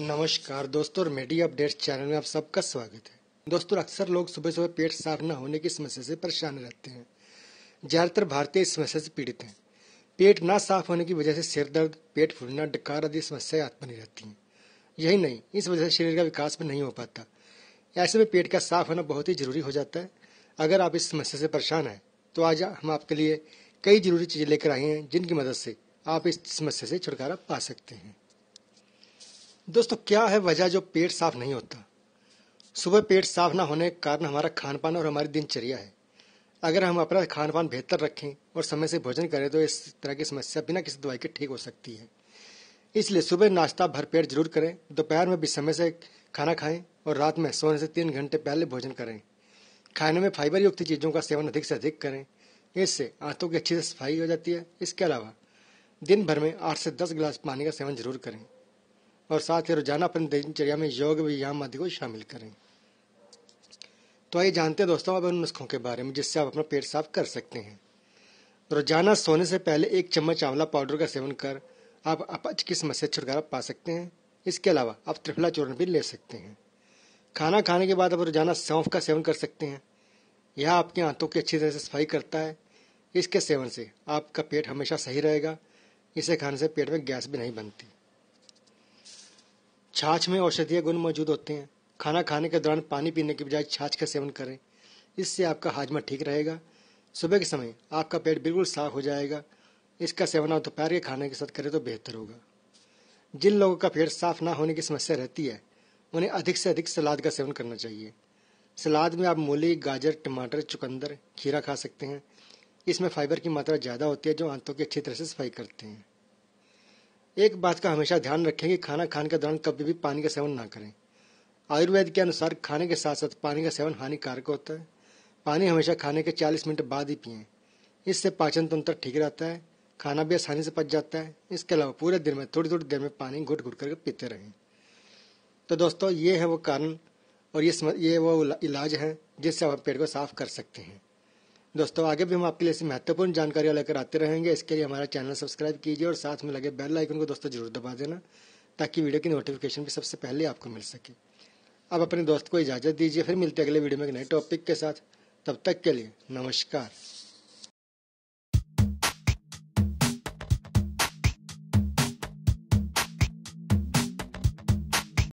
नमस्कार दोस्तों media update channel में आप सबका स्वागत है दोस्तों अक्सर लोग सुबह सुबह पेट साफ न होने की समस्या से परेशान रहते हैं ज़्यादातर भारतीय इस समस्या से पीड़ित हैं पेट ना साफ होने की वजह से सिर दर्द पेट फूलना डकार आदि समस्याएं हाथ बनी रहती हैं यही नहीं इस वजह से शरीर का विकास भी नहीं हो पाता ऐसे में पेट का साफ होना बहुत ही जरूरी हो जाता है अगर आप इस समस्या से परेशान हैं तो आज हम आपके लिए कई जरूरी चीज़ें लेकर आए हैं जिनकी मदद से आप इस समस्या से छुटकारा पा सकते हैं दोस्तों क्या है वजह जो पेट साफ नहीं होता सुबह पेट साफ ना होने के कारण हमारा खान पान और हमारी दिनचर्या है अगर हम अपना खान पान बेहतर रखें और समय से भोजन करें तो इस तरह की समस्या बिना किसी दवाई के ठीक हो सकती है इसलिए सुबह नाश्ता भर पेट जरूर करें दोपहर में भी समय से खाना खाएं और रात में सोने से तीन घंटे पहले भोजन करें खाने में फाइबर युक्त चीज़ों का सेवन अधिक से अधिक करें इससे आंतों की अच्छी से सफाई हो जाती है इसके अलावा दिन भर में आठ से दस गिलास पानी का सेवन जरूर करें और साथ ही रोजाना अपनी दिनचर्या में योग व्यायाम आदि को शामिल करें तो आइए जानते हैं दोस्तों अब उन नुस्खों के बारे में जिससे आप अपना पेट साफ कर सकते हैं रोजाना सोने से पहले एक चम्मच आंवला पाउडर का सेवन कर आप अपच की समस्या से छुटकारा पा सकते हैं इसके अलावा आप त्रिफला चूर्ण भी ले सकते हैं खाना खाने के बाद आप रोजाना सौंफ का सेवन कर सकते हैं यह आपके आंतों की अच्छी तरह से सफाई करता है इसके सेवन से आपका पेट हमेशा सही रहेगा इसे खाने से पेट में गैस भी नहीं बनती छाछ में औषधीय गुण मौजूद होते हैं खाना खाने के दौरान पानी पीने के बजाय छाछ का सेवन करें इससे आपका हाजमा ठीक रहेगा सुबह के समय आपका पेट बिल्कुल साफ हो जाएगा इसका सेवन आप दोपहर के खाने के साथ करें तो बेहतर होगा जिन लोगों का पेट साफ ना होने की समस्या रहती है उन्हें अधिक से अधिक सलाद का सेवन करना चाहिए सलाद में आप मूली गाजर टमाटर चुकंदर खीरा खा सकते हैं इसमें फाइबर की मात्रा ज़्यादा होती है जो आंतों की अच्छी तरह से सफाई करते हैं एक बात का हमेशा ध्यान रखें कि खाना खाने के दौरान कभी भी पानी का सेवन ना करें आयुर्वेद के अनुसार खाने के साथ साथ पानी का सेवन हानिकारक होता है पानी हमेशा खाने के 40 मिनट बाद ही पिए इससे पाचन तंत्र ठीक रहता है खाना भी आसानी से पच जाता है इसके अलावा पूरे दिन में थोड़ी थोड़ी देर में पानी घुट घुट करके पीते रहें तो दोस्तों ये है वो कारण और ये ये वो इलाज है जिससे आप पेट को साफ कर सकते हैं दोस्तों आगे भी हम आपके लिए ऐसी महत्वपूर्ण जानकारियां लेकर आते रहेंगे इसके लिए हमारा चैनल सब्सक्राइब कीजिए और साथ में लगे बेल आइकन को दोस्तों जरूर दबा देना ताकि वीडियो की नोटिफिकेशन भी सबसे पहले आपको मिल सके अब अपने दोस्त को इजाज़त दीजिए फिर मिलते अगले वीडियो में एक नए टॉपिक के साथ तब तक के लिए नमस्कार